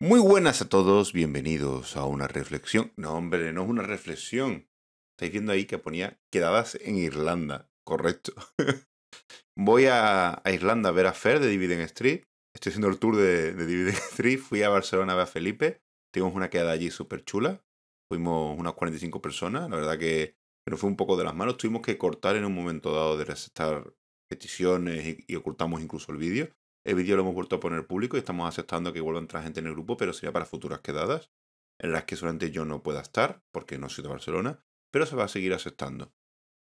Muy buenas a todos, bienvenidos a una reflexión. No, hombre, no es una reflexión. Estáis viendo ahí que ponía quedadas en Irlanda, correcto. Voy a, Irlanda a ver a Fer de Dividend Street. Estoy haciendo el tour de, de Dividend Street. Fui a Barcelona a ver a Felipe. Tuvimos una quedada allí súper chula. Fuimos unas 45 personas. La verdad que, nos fue un poco de las manos. Tuvimos que cortar en un momento dado de recetar peticiones y, y ocultamos incluso el vídeo. El vídeo lo hemos vuelto a poner público y estamos aceptando que vuelva a entrar gente en el grupo, pero será para futuras quedadas, en las que solamente yo no pueda estar, porque no soy de Barcelona, pero se va a seguir aceptando.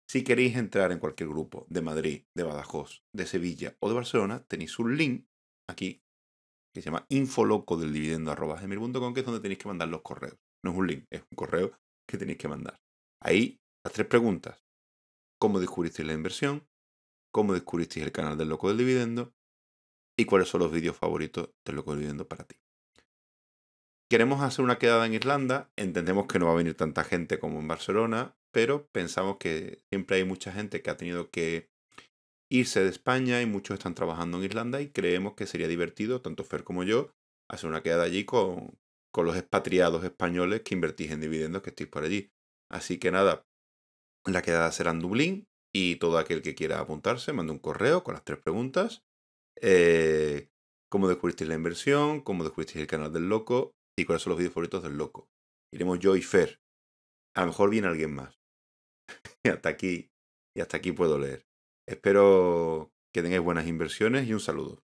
Si queréis entrar en cualquier grupo de Madrid, de Badajoz, de Sevilla o de Barcelona, tenéis un link aquí que se llama infoloco del dividendo que es donde tenéis que mandar los correos. No es un link, es un correo que tenéis que mandar. Ahí las tres preguntas. ¿Cómo descubristeis la inversión? ¿Cómo descubristeis el canal del loco del dividendo? y cuáles son los vídeos favoritos de lo que viendo para ti. Queremos hacer una quedada en Irlanda, entendemos que no va a venir tanta gente como en Barcelona, pero pensamos que siempre hay mucha gente que ha tenido que irse de España y muchos están trabajando en Irlanda y creemos que sería divertido, tanto Fer como yo, hacer una quedada allí con, con los expatriados españoles que invertís en dividendos que estéis por allí. Así que nada, la quedada será en Dublín y todo aquel que quiera apuntarse manda un correo con las tres preguntas eh, cómo descubristeis la inversión, cómo descubristeis el canal del loco y cuáles son los vídeos favoritos del loco. Iremos yo y Fer. A lo mejor viene alguien más. y hasta aquí, y hasta aquí puedo leer. Espero que tengáis buenas inversiones y un saludo.